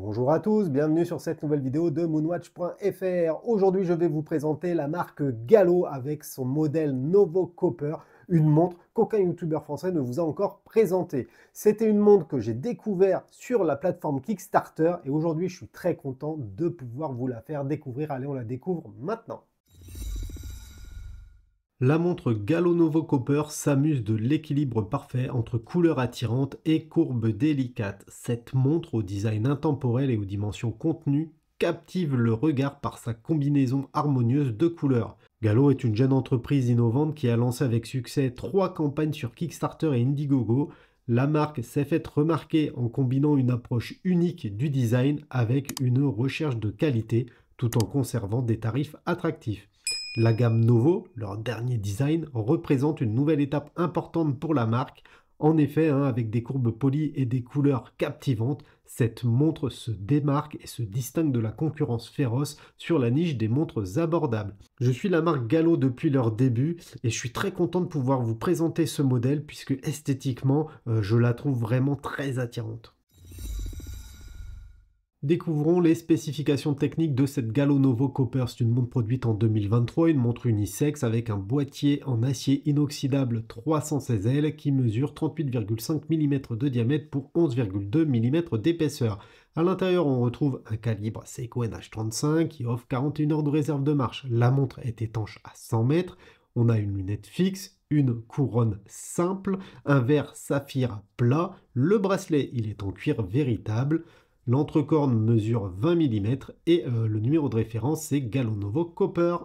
Bonjour à tous, bienvenue sur cette nouvelle vidéo de moonwatch.fr. Aujourd'hui, je vais vous présenter la marque Gallo avec son modèle Novo Copper, une montre qu'aucun youtubeur français ne vous a encore présentée. C'était une montre que j'ai découvert sur la plateforme Kickstarter et aujourd'hui, je suis très content de pouvoir vous la faire découvrir. Allez, on la découvre maintenant. La montre Gallo Novo Copper s'amuse de l'équilibre parfait entre couleurs attirantes et courbes délicates Cette montre au design intemporel et aux dimensions contenues captive le regard par sa combinaison harmonieuse de couleurs. Gallo est une jeune entreprise innovante qui a lancé avec succès trois campagnes sur Kickstarter et Indiegogo. La marque s'est faite remarquer en combinant une approche unique du design avec une recherche de qualité tout en conservant des tarifs attractifs. La gamme Novo, leur dernier design, représente une nouvelle étape importante pour la marque. En effet, hein, avec des courbes polies et des couleurs captivantes, cette montre se démarque et se distingue de la concurrence féroce sur la niche des montres abordables. Je suis la marque Gallo depuis leur début et je suis très content de pouvoir vous présenter ce modèle puisque esthétiquement, euh, je la trouve vraiment très attirante. Découvrons les spécifications techniques de cette Gallo Novo Copper. C'est une montre produite en 2023, une montre unisexe avec un boîtier en acier inoxydable 316L qui mesure 38,5 mm de diamètre pour 11,2 mm d'épaisseur. À l'intérieur, on retrouve un calibre Seiko NH35 qui offre 41 heures de réserve de marche. La montre est étanche à 100 mètres. On a une lunette fixe, une couronne simple, un verre saphir plat, le bracelet, il est en cuir véritable. L'entrecorne mesure 20 mm et euh, le numéro de référence c'est Novo Copper.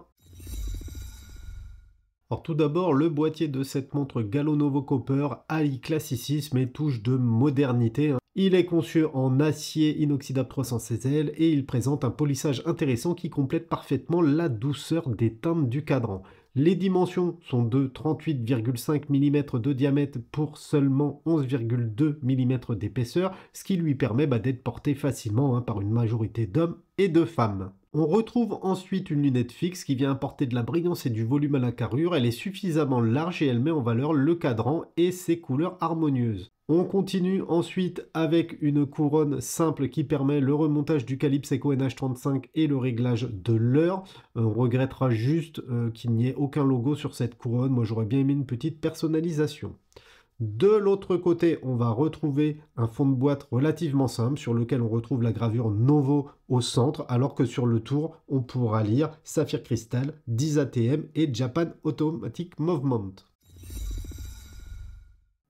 Alors tout d'abord, le boîtier de cette montre Galonovo Copper allie classicisme et touche de modernité. Hein. Il est conçu en acier inoxydable 316L et il présente un polissage intéressant qui complète parfaitement la douceur des teintes du cadran. Les dimensions sont de 38,5 mm de diamètre pour seulement 11,2 mm d'épaisseur, ce qui lui permet bah, d'être porté facilement hein, par une majorité d'hommes et de femmes. On retrouve ensuite une lunette fixe qui vient apporter de la brillance et du volume à la carrure, elle est suffisamment large et elle met en valeur le cadran et ses couleurs harmonieuses. On continue ensuite avec une couronne simple qui permet le remontage du Calypse Eco NH35 et le réglage de l'heure. On regrettera juste euh, qu'il n'y ait aucun logo sur cette couronne, moi j'aurais bien aimé une petite personnalisation. De l'autre côté, on va retrouver un fond de boîte relativement simple sur lequel on retrouve la gravure Novo au centre, alors que sur le tour, on pourra lire Saphir Crystal, 10 ATM et Japan Automatic Movement.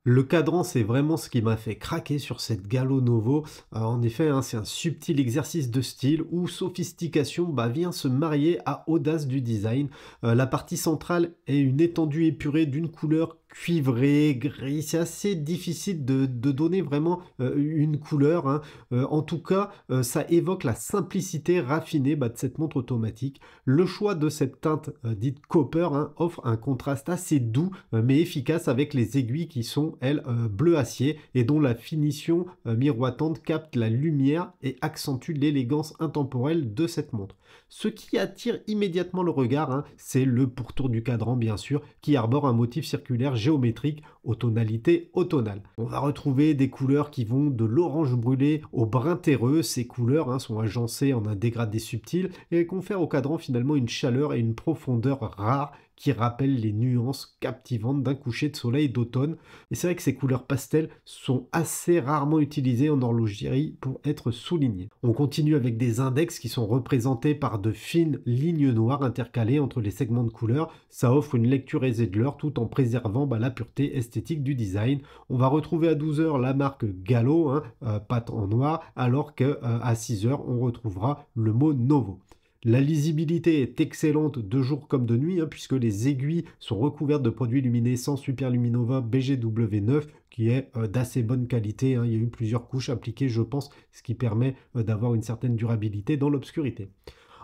Le cadran, c'est vraiment ce qui m'a fait craquer sur cette Gallo Novo. Euh, en effet, hein, c'est un subtil exercice de style où sophistication bah, vient se marier à audace du design. Euh, la partie centrale est une étendue épurée d'une couleur cuivré, gris. C'est assez difficile de, donner vraiment euh, une couleur. Hein. Euh, en tout cas, euh, ça évoque la simplicité raffinée bah, de cette montre automatique. Le choix de cette teinte dite copper hein, offre un contraste assez doux mais efficace avec les aiguilles qui sont, elles, bleu acier et dont la finition miroitante capte la lumière et accentue l'élégance intemporelle de cette montre. Ce qui attire immédiatement le regard, hein, c'est le pourtour du cadran bien sûr, qui arbore un motif circulaire géométrique aux tonalités automnales. On va retrouver des couleurs qui vont de l'orange brûlé au brun terreux. Ces couleurs hein, sont agencées en un dégradé subtil et confèrent au cadran finalement une chaleur et une profondeur rares qui rappellent les nuances captivantes d'un coucher de soleil d'automne. Et c'est vrai que ces couleurs pastel sont assez rarement utilisées en horlogerie pour être soulignées. On continue avec des index qui sont représentés par de fines lignes noires intercalées entre les segments de couleurs. Ça offre une lecture aisée de l'heure tout en préservant bah, la pureté esthétique du design. On va retrouver à 12h la marque Gallo, hein, euh, pâte en noir, alors qu'à euh, 6h on retrouvera le mot Novo. La lisibilité est excellente de jour comme de nuit, hein, puisque les aiguilles sont recouvertes de produits luminescents Superluminova BGW9, qui est euh, d'assez bonne qualité. Hein. Il y a eu plusieurs couches appliquées, je pense, ce qui permet euh, d'avoir une certaine durabilité dans l'obscurité.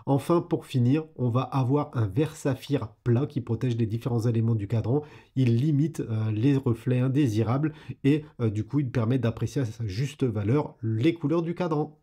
Enfin, pour finir, on va avoir un verre saphir plat qui protège les différents éléments du cadran. Il limite euh, les reflets indésirables et du coup, il permet d'apprécier à sa juste valeur les couleurs du cadran.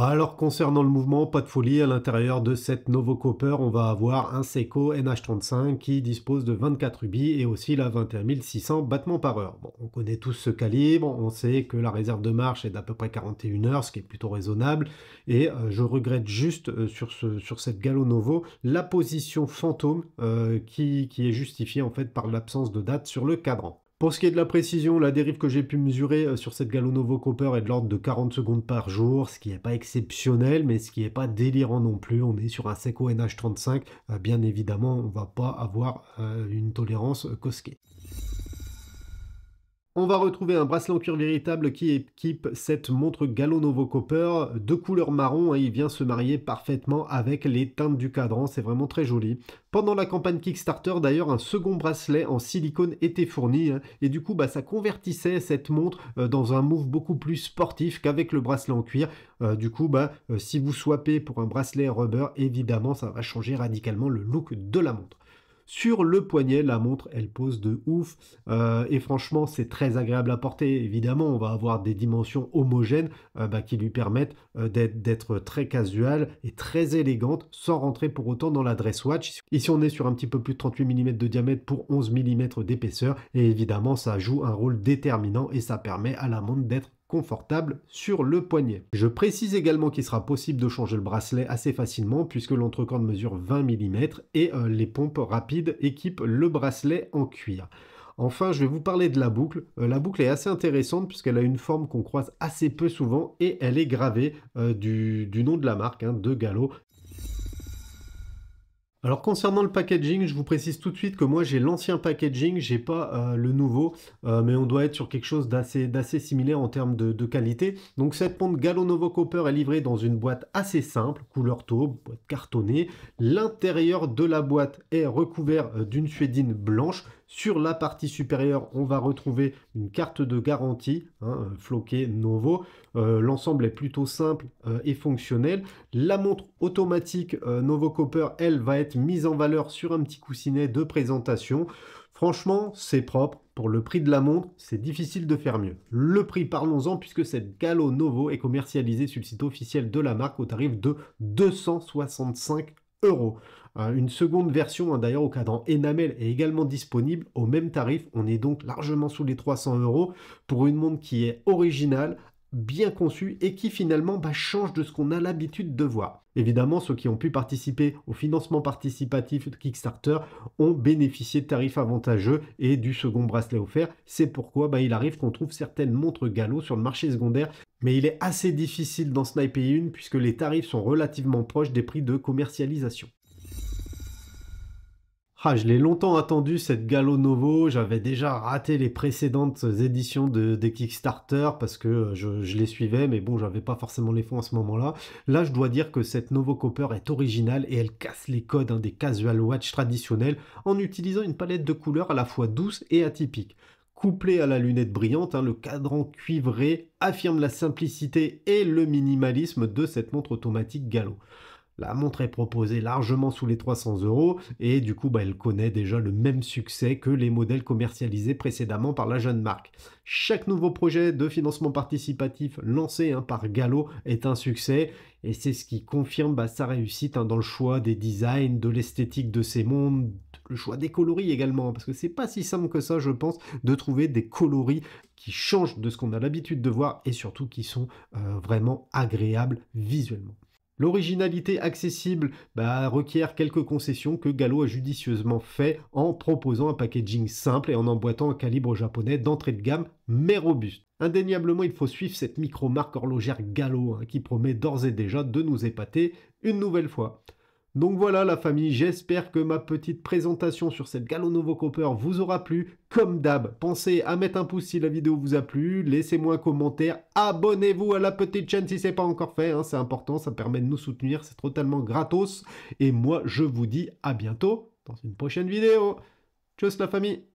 Alors concernant le mouvement, pas de folie, à l'intérieur de cette Novo Copper, on va avoir un Seiko NH35 qui dispose de 24 rubis et aussi la 21600 battements par heure. Bon, on connaît tous ce calibre, on sait que la réserve de marche est d'à peu près 41 heures, ce qui est plutôt raisonnable, et euh, je regrette juste euh, sur, ce, cette Galo Novo la position fantôme euh, qui, qui est justifiée en fait par l'absence de date sur le cadran. Pour ce qui est de la précision, la dérive que j'ai pu mesurer euh, sur cette Novo Cooper est de l'ordre de 40 secondes par jour, ce qui n'est pas exceptionnel, mais ce qui n'est pas délirant non plus. On est sur un Seco NH35, euh, bien évidemment, on ne va pas avoir euh, une tolérance cosquée. On va retrouver un bracelet en cuir véritable qui équipe cette montre Gallo Novo Copper de couleur marron. et hein. il vient se marier parfaitement avec les teintes du cadran, c'est vraiment très joli. Pendant la campagne Kickstarter, d'ailleurs, un second bracelet en silicone était fourni. Hein. et du coup, bah, ça convertissait cette montre euh, dans un move beaucoup plus sportif qu'avec le bracelet en cuir. Euh, du coup, bah, euh, si vous swappez pour un bracelet rubber, évidemment, ça va changer radicalement le look de la montre. Sur le poignet, la montre, elle pose de ouf. Euh, et franchement, c'est très agréable à porter. Évidemment, on va avoir des dimensions homogènes euh, bah, qui lui permettent euh, d'être très casual et très élégante sans rentrer pour autant dans la dress watch. Ici, on est sur un petit peu plus de 38 mm de diamètre pour 11 mm d'épaisseur. Et évidemment, ça joue un rôle déterminant et ça permet à la montre d'être confortable sur le poignet. Je précise également qu'il sera possible de changer le bracelet assez facilement puisque l'entrecorde mesure 20 mm et euh, les pompes rapides équipent le bracelet en cuir. Enfin, je vais vous parler de la boucle. Euh, la boucle est assez intéressante puisqu'elle a une forme qu'on croise assez peu souvent et elle est gravée euh, du, nom de la marque, hein, de Gallo. Alors concernant le packaging, je vous précise tout de suite que moi j'ai l'ancien packaging, j'ai pas euh, le nouveau, euh, mais on doit être sur quelque chose d'assez similaire en termes de, qualité. Donc cette pompe Gallo Novo Copper est livrée dans une boîte assez simple, couleur taupe, boîte cartonnée. L'intérieur de la boîte est recouvert euh, d'une suédine blanche sur la partie supérieure, on va retrouver une carte de garantie, hein, euh, Novo. Euh, l'ensemble est plutôt simple euh, et fonctionnel. La montre automatique Novo Copper, elle, va être mise en valeur sur un petit coussinet de présentation. Franchement, c'est propre. Pour le prix de la montre, c'est difficile de faire mieux. Le prix, parlons-en, puisque cette Gallo Novo est commercialisée sur le site officiel de la marque au tarif de 265 euros. Hein, une seconde version, hein, d'ailleurs au cadran Enamel, est également disponible au même tarif. On est donc largement sous les 300 euros pour une montre qui est originale, bien conçue et qui finalement bah, change de ce qu'on a l'habitude de voir. Évidemment, ceux qui ont pu participer au financement participatif de Kickstarter ont bénéficié de tarifs avantageux et du second bracelet offert. C'est pourquoi bah, il arrive qu'on trouve certaines montres galop sur le marché secondaire, mais il est assez difficile d'en sniper une puisque les tarifs sont relativement proches des prix de commercialisation. Ah, je l'ai longtemps attendu cette Gallo Novo. J'avais déjà raté les précédentes éditions de, des Kickstarter parce que euh, je, les suivais, mais bon, j'avais pas forcément les fonds à ce moment-là. Là, je dois dire que cette Novo Copper est originale et elle casse les codes hein, des casual watch traditionnels en utilisant une palette de couleurs à la fois douce et atypique. Couplé à la lunette brillante, hein, le cadran cuivré affirme la simplicité et le minimalisme de cette montre automatique Gallo. La montre est proposée largement sous les 300 euros et du coup, bah, elle connaît déjà le même succès que les modèles commercialisés précédemment par la jeune marque. Chaque nouveau projet de financement participatif lancé hein, par Gallo est un succès et c'est ce qui confirme bah, sa réussite hein, dans le choix des designs, de l'esthétique de ces mondes, le choix des coloris également, hein, parce que c'est pas si simple que ça, je pense, de trouver des coloris qui changent de ce qu'on a l'habitude de voir et surtout qui sont euh, vraiment agréables visuellement. L'originalité accessible bah, requiert quelques concessions que Gallo a judicieusement fait en proposant un packaging simple et en emboîtant un calibre japonais d'entrée de gamme mais robuste. Indéniablement, il faut suivre cette micro-marque horlogère Gallo hein, qui promet d'ores et déjà de nous épater une nouvelle fois. Donc voilà la famille, j'espère que ma petite présentation sur cette Gallo Novo Copper vous aura plu. Comme d'hab, pensez à mettre un pouce si la vidéo vous a plu, laissez-moi un commentaire, abonnez-vous à la petite chaîne si c'est pas encore fait, hein, c'est important, ça permet de nous soutenir, c'est totalement gratos. Et moi je vous dis à bientôt dans une prochaine vidéo. Tchuss la famille